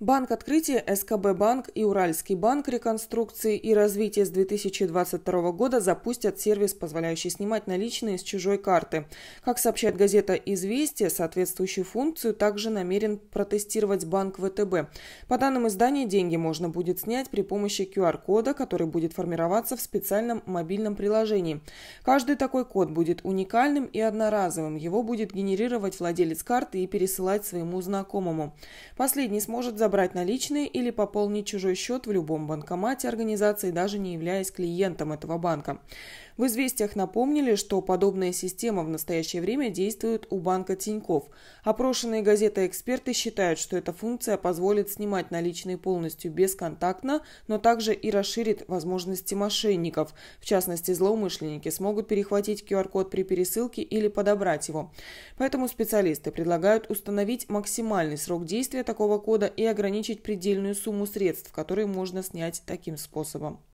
Банк открытия, СКБ Банк и Уральский банк реконструкции и развития с 2022 года запустят сервис, позволяющий снимать наличные с чужой карты. Как сообщает газета «Известия», соответствующую функцию также намерен протестировать банк ВТБ. По данным издания, деньги можно будет снять при помощи QR-кода, который будет формироваться в специальном мобильном приложении. Каждый такой код будет уникальным и одноразовым. Его будет генерировать владелец карты и пересылать своему знакомому. Последний сможет забрать забрать наличные или пополнить чужой счет в любом банкомате организации, даже не являясь клиентом этого банка. В «Известиях» напомнили, что подобная система в настоящее время действует у банка Тиньков. Опрошенные газеты эксперты считают, что эта функция позволит снимать наличные полностью бесконтактно, но также и расширит возможности мошенников. В частности, злоумышленники смогут перехватить QR-код при пересылке или подобрать его. Поэтому специалисты предлагают установить максимальный срок действия такого кода и ограничить предельную сумму средств, которые можно снять таким способом.